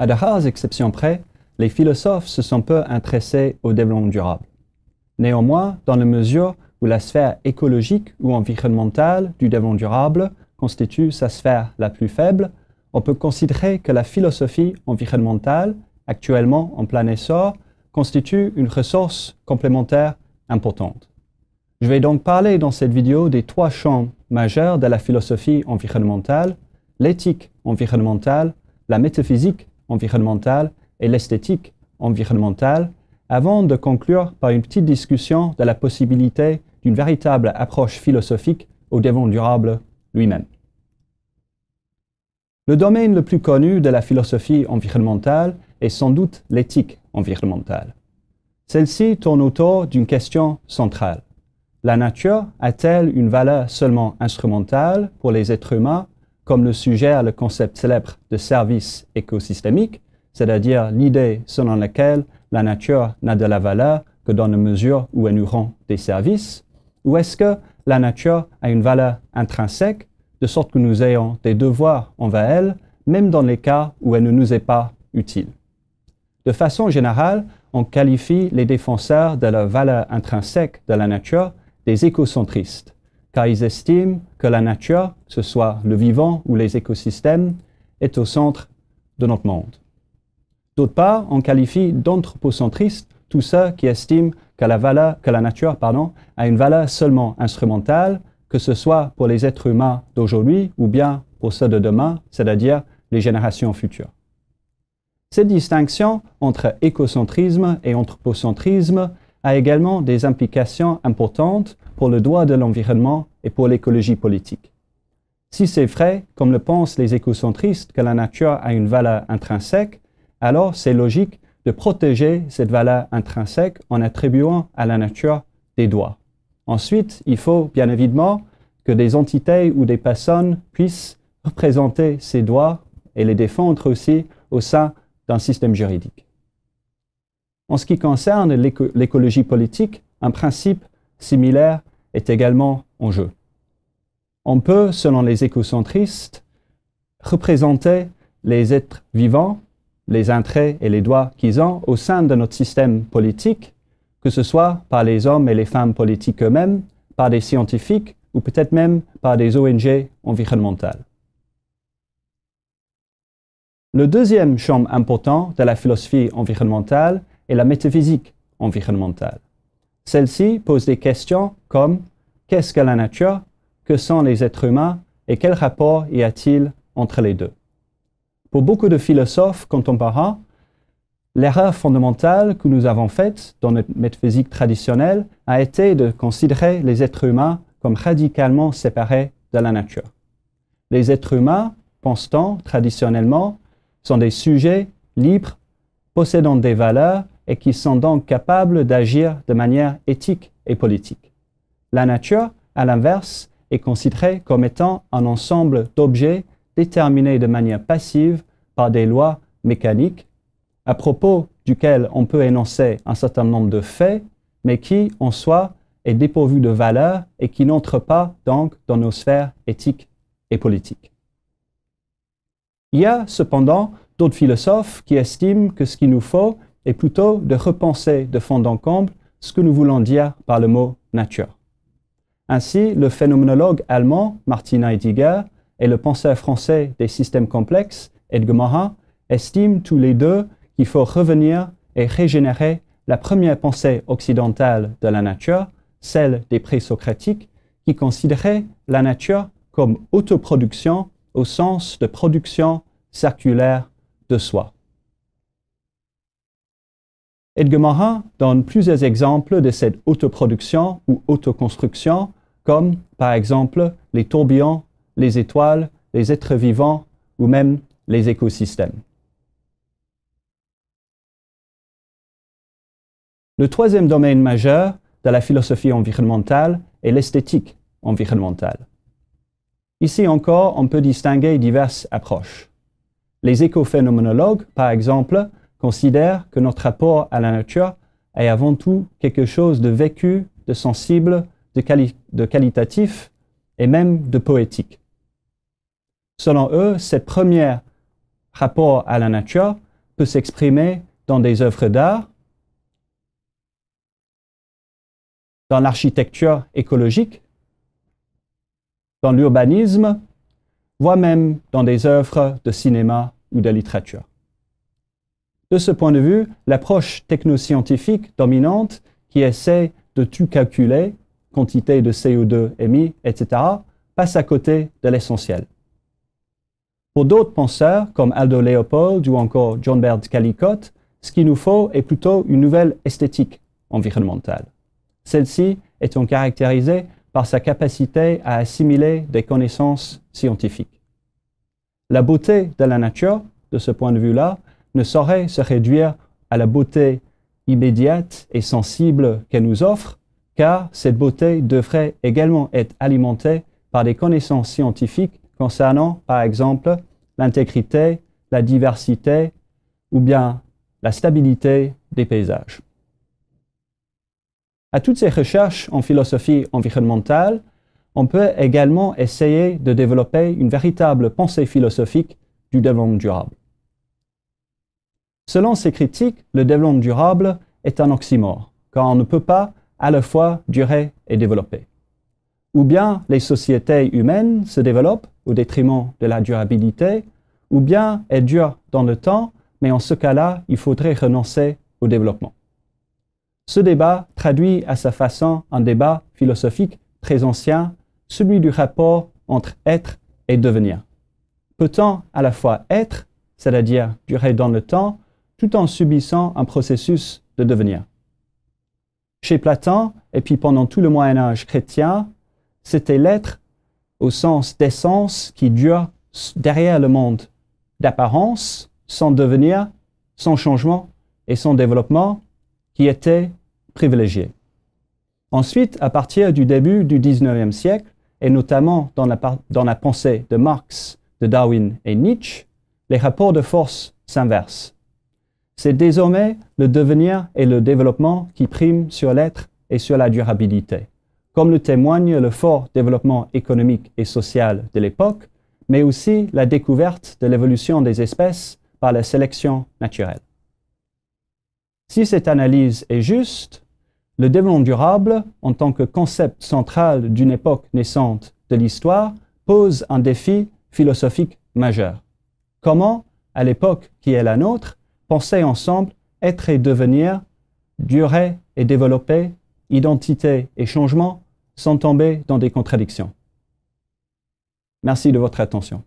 À de rares exceptions près, les philosophes se sont peu intéressés au développement durable. Néanmoins, dans la mesure où la sphère écologique ou environnementale du développement durable constitue sa sphère la plus faible, on peut considérer que la philosophie environnementale, actuellement en plein essor, constitue une ressource complémentaire importante. Je vais donc parler dans cette vidéo des trois champs majeurs de la philosophie environnementale, l'éthique environnementale, la métaphysique environnementale et l'esthétique environnementale, avant de conclure par une petite discussion de la possibilité d'une véritable approche philosophique au développement durable lui-même. Le domaine le plus connu de la philosophie environnementale est sans doute l'éthique environnementale. Celle-ci tourne autour d'une question centrale. La nature a-t-elle une valeur seulement instrumentale pour les êtres humains comme le suggère le concept célèbre de service écosystémique, c'est-à-dire l'idée selon laquelle la nature n'a de la valeur que dans la mesure où elle nous rend des services, ou est-ce que la nature a une valeur intrinsèque, de sorte que nous ayons des devoirs envers elle, même dans les cas où elle ne nous est pas utile De façon générale, on qualifie les défenseurs de la valeur intrinsèque de la nature des écocentristes car ils estiment que la nature, que ce soit le vivant ou les écosystèmes, est au centre de notre monde. D'autre part, on qualifie d'anthropocentristes tout ceux qui estiment que la, valeur, que la nature pardon, a une valeur seulement instrumentale, que ce soit pour les êtres humains d'aujourd'hui ou bien pour ceux de demain, c'est-à-dire les générations futures. Cette distinction entre écocentrisme et anthropocentrisme a également des implications importantes pour le droit de l'environnement et pour l'écologie politique. Si c'est vrai, comme le pensent les écocentristes, que la nature a une valeur intrinsèque, alors c'est logique de protéger cette valeur intrinsèque en attribuant à la nature des droits. Ensuite, il faut bien évidemment que des entités ou des personnes puissent représenter ces droits et les défendre aussi au sein d'un système juridique. En ce qui concerne l'écologie politique, un principe similaire est également en jeu. On peut, selon les écocentristes, représenter les êtres vivants, les intérêts et les droits qu'ils ont au sein de notre système politique, que ce soit par les hommes et les femmes politiques eux-mêmes, par des scientifiques ou peut-être même par des ONG environnementales. Le deuxième champ important de la philosophie environnementale et la métaphysique environnementale. Celle-ci pose des questions comme qu'est-ce que la nature, que sont les êtres humains et quel rapport y a-t-il entre les deux. Pour beaucoup de philosophes contemporains, l'erreur fondamentale que nous avons faite dans notre métaphysique traditionnelle a été de considérer les êtres humains comme radicalement séparés de la nature. Les êtres humains, pense traditionnellement, sont des sujets libres, possédant des valeurs et qui sont donc capables d'agir de manière éthique et politique. La nature, à l'inverse, est considérée comme étant un ensemble d'objets déterminés de manière passive par des lois mécaniques, à propos duquel on peut énoncer un certain nombre de faits, mais qui, en soi, est dépourvu de valeur et qui n'entre pas donc dans nos sphères éthiques et politiques. Il y a cependant d'autres philosophes qui estiment que ce qu'il nous faut, et plutôt de repenser de fond en comble ce que nous voulons dire par le mot nature. Ainsi, le phénoménologue allemand Martin Heidegger et le penseur français des systèmes complexes Edgar Morin estiment tous les deux qu'il faut revenir et régénérer la première pensée occidentale de la nature, celle des présocratiques, qui considérait la nature comme autoproduction au sens de production circulaire de soi. Morin donne plusieurs exemples de cette autoproduction ou autoconstruction, comme par exemple les tourbillons, les étoiles, les êtres vivants ou même les écosystèmes. Le troisième domaine majeur de la philosophie environnementale est l'esthétique environnementale. Ici encore, on peut distinguer diverses approches. Les écophénoménologues, par exemple, considère que notre rapport à la nature est avant tout quelque chose de vécu, de sensible, de, de qualitatif et même de poétique. Selon eux, ce premier rapport à la nature peut s'exprimer dans des œuvres d'art, dans l'architecture écologique, dans l'urbanisme, voire même dans des œuvres de cinéma ou de littérature. De ce point de vue, l'approche technoscientifique dominante qui essaie de tout calculer, quantité de CO2 émis, etc., passe à côté de l'essentiel. Pour d'autres penseurs, comme Aldo Leopold ou encore John Baird Calicott, ce qu'il nous faut est plutôt une nouvelle esthétique environnementale. Celle-ci étant caractérisée par sa capacité à assimiler des connaissances scientifiques. La beauté de la nature, de ce point de vue-là, ne saurait se réduire à la beauté immédiate et sensible qu'elle nous offre, car cette beauté devrait également être alimentée par des connaissances scientifiques concernant, par exemple, l'intégrité, la diversité ou bien la stabilité des paysages. À toutes ces recherches en philosophie environnementale, on peut également essayer de développer une véritable pensée philosophique du développement durable. Selon ces critiques, le développement durable est un oxymore, car on ne peut pas à la fois durer et développer. Ou bien les sociétés humaines se développent au détriment de la durabilité, ou bien elles durent dans le temps, mais en ce cas-là, il faudrait renoncer au développement. Ce débat traduit à sa façon un débat philosophique très ancien, celui du rapport entre être et devenir. Peut-on à la fois être, c'est-à-dire durer dans le temps, tout en subissant un processus de devenir. Chez Platon, et puis pendant tout le Moyen Âge chrétien, c'était l'être au sens d'essence qui dure derrière le monde d'apparence, sans devenir, sans changement et sans développement, qui était privilégié. Ensuite, à partir du début du 19e siècle, et notamment dans la, dans la pensée de Marx, de Darwin et Nietzsche, les rapports de force s'inversent. C'est désormais le devenir et le développement qui priment sur l'être et sur la durabilité, comme le témoigne le fort développement économique et social de l'époque, mais aussi la découverte de l'évolution des espèces par la sélection naturelle. Si cette analyse est juste, le développement durable, en tant que concept central d'une époque naissante de l'histoire, pose un défi philosophique majeur. Comment, à l'époque qui est la nôtre, penser ensemble, être et devenir, durer et développer, identité et changement, sans tomber dans des contradictions. Merci de votre attention.